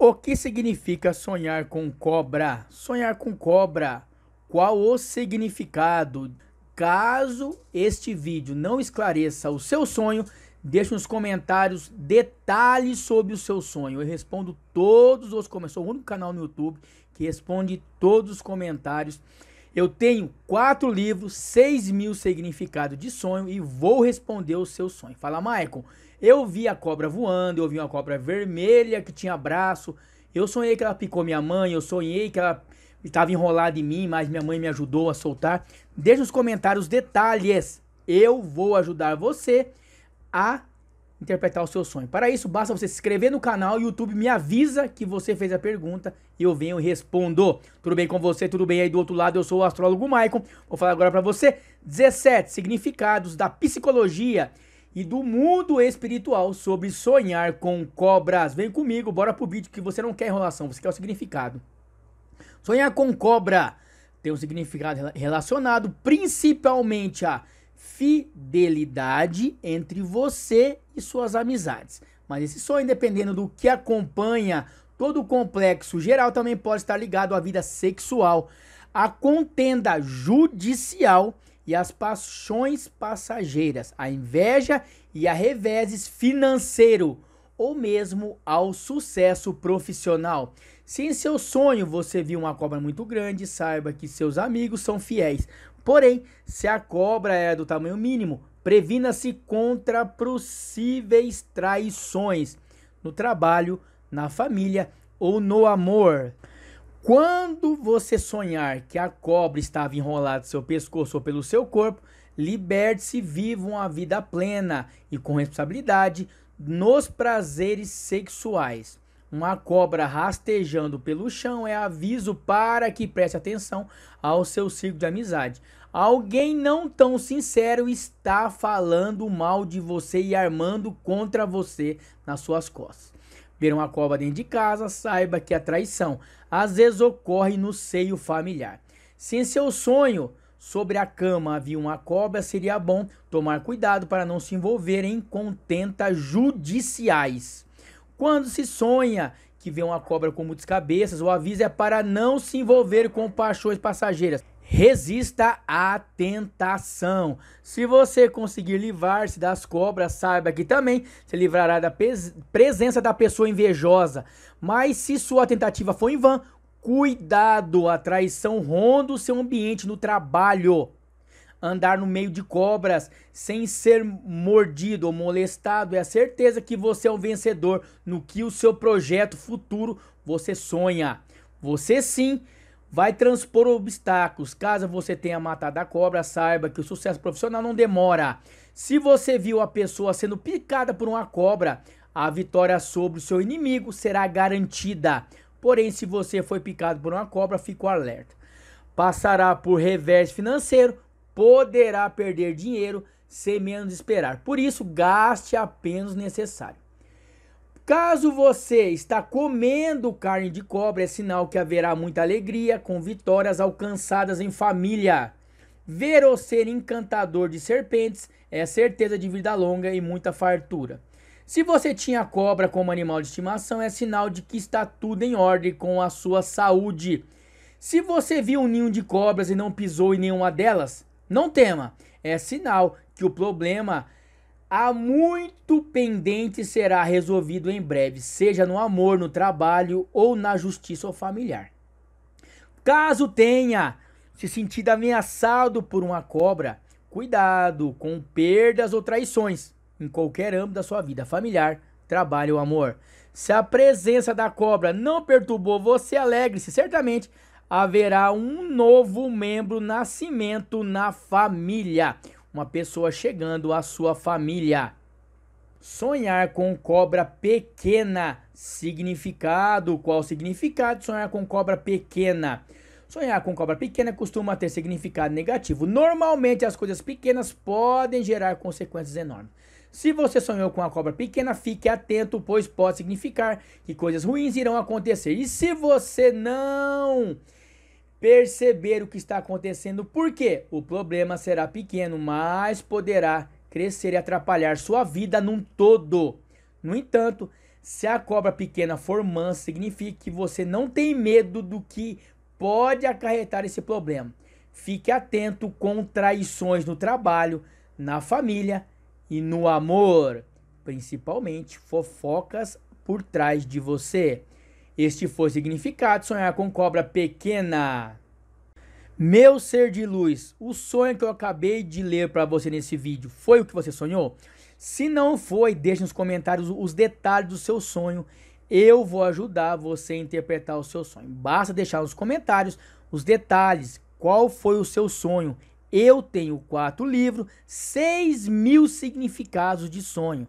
O que significa sonhar com cobra? Sonhar com cobra. Qual o significado? Caso este vídeo não esclareça o seu sonho, deixe nos comentários detalhes sobre o seu sonho. Eu respondo todos os comentários. Sou o único canal no YouTube que responde todos os comentários eu tenho quatro livros, 6 mil significados de sonho e vou responder o seu sonho. Fala, Michael. eu vi a cobra voando, eu vi uma cobra vermelha que tinha braço, eu sonhei que ela picou minha mãe, eu sonhei que ela estava enrolada em mim, mas minha mãe me ajudou a soltar. Deixe nos comentários os detalhes. Eu vou ajudar você a interpretar o seu sonho. Para isso, basta você se inscrever no canal o YouTube me avisa que você fez a pergunta e eu venho e respondo. Tudo bem com você? Tudo bem aí do outro lado? Eu sou o astrólogo Maicon. Vou falar agora para você 17 significados da psicologia e do mundo espiritual sobre sonhar com cobras. Vem comigo, bora pro vídeo que você não quer enrolação, você quer o significado. Sonhar com cobra tem um significado relacionado principalmente a fidelidade entre você e suas amizades. Mas esse sonho, dependendo do que acompanha todo o complexo geral, também pode estar ligado à vida sexual, à contenda judicial e às paixões passageiras, à inveja e a reveses financeiro ou mesmo ao sucesso profissional. Se em seu sonho você viu uma cobra muito grande, saiba que seus amigos são fiéis, Porém, se a cobra é do tamanho mínimo, previna-se contra possíveis traições no trabalho, na família ou no amor. Quando você sonhar que a cobra estava enrolada no seu pescoço ou pelo seu corpo, liberte-se viva uma vida plena e com responsabilidade nos prazeres sexuais. Uma cobra rastejando pelo chão é aviso para que preste atenção ao seu círculo de amizade. Alguém não tão sincero está falando mal de você e armando contra você nas suas costas. Ver uma cova dentro de casa, saiba que a é traição às vezes ocorre no seio familiar. Se em seu sonho sobre a cama havia uma cobra, seria bom tomar cuidado para não se envolver em contentas judiciais. Quando se sonha que vê uma cobra com muitas cabeças, o aviso é para não se envolver com paixões passageiras. Resista à tentação. Se você conseguir livrar-se das cobras, saiba que também se livrará da presença da pessoa invejosa. Mas se sua tentativa for em vão, cuidado, a traição ronda o seu ambiente no trabalho. Andar no meio de cobras sem ser mordido ou molestado é a certeza que você é um vencedor no que o seu projeto futuro você sonha. Você sim vai transpor obstáculos. Caso você tenha matado a cobra, saiba que o sucesso profissional não demora. Se você viu a pessoa sendo picada por uma cobra, a vitória sobre o seu inimigo será garantida. Porém, se você foi picado por uma cobra, fique alerta. Passará por revés financeiro, poderá perder dinheiro sem menos esperar. Por isso, gaste apenas o necessário. Caso você está comendo carne de cobra, é sinal que haverá muita alegria com vitórias alcançadas em família. Ver ou ser encantador de serpentes é certeza de vida longa e muita fartura. Se você tinha cobra como animal de estimação, é sinal de que está tudo em ordem com a sua saúde. Se você viu um ninho de cobras e não pisou em nenhuma delas, não tema, é sinal que o problema Há muito pendente será resolvido em breve, seja no amor, no trabalho ou na justiça familiar. Caso tenha se sentido ameaçado por uma cobra, cuidado com perdas ou traições em qualquer âmbito da sua vida, familiar, trabalho ou amor. Se a presença da cobra não perturbou você, alegre-se, certamente haverá um novo membro nascimento na família uma pessoa chegando à sua família. Sonhar com cobra pequena, significado. Qual o significado de sonhar com cobra pequena? Sonhar com cobra pequena costuma ter significado negativo. Normalmente as coisas pequenas podem gerar consequências enormes. Se você sonhou com uma cobra pequena, fique atento, pois pode significar que coisas ruins irão acontecer. E se você não perceber o que está acontecendo, porque o problema será pequeno, mas poderá crescer e atrapalhar sua vida num todo. No entanto, se a cobra pequena for mansa, significa que você não tem medo do que pode acarretar esse problema. Fique atento com traições no trabalho, na família e no amor, principalmente fofocas por trás de você. Este foi o significado sonhar com cobra pequena. Meu ser de luz, o sonho que eu acabei de ler para você nesse vídeo foi o que você sonhou? Se não foi, deixe nos comentários os detalhes do seu sonho. Eu vou ajudar você a interpretar o seu sonho. Basta deixar nos comentários os detalhes. Qual foi o seu sonho? Eu tenho quatro livros, 6 mil significados de sonho.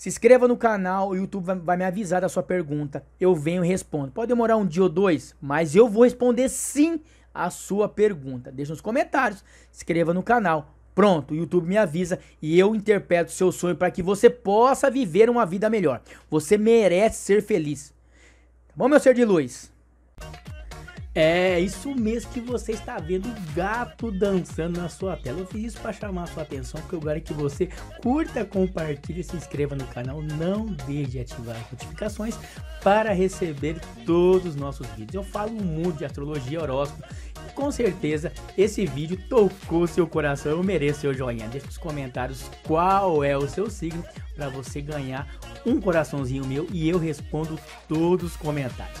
Se inscreva no canal, o YouTube vai, vai me avisar da sua pergunta. Eu venho e respondo. Pode demorar um dia ou dois, mas eu vou responder sim a sua pergunta. Deixa nos comentários, se inscreva no canal. Pronto, o YouTube me avisa e eu interpreto seu sonho para que você possa viver uma vida melhor. Você merece ser feliz. Tá bom, meu ser de luz? É isso mesmo que você está vendo, o gato dançando na sua tela. Eu fiz isso para chamar a sua atenção, porque eu quero que você curta, compartilhe, se inscreva no canal. Não deixe de ativar as notificações para receber todos os nossos vídeos. Eu falo muito de astrologia, horóscopo com certeza esse vídeo tocou seu coração. Eu mereço seu joinha. Deixe nos comentários qual é o seu signo para você ganhar um coraçãozinho meu e eu respondo todos os comentários.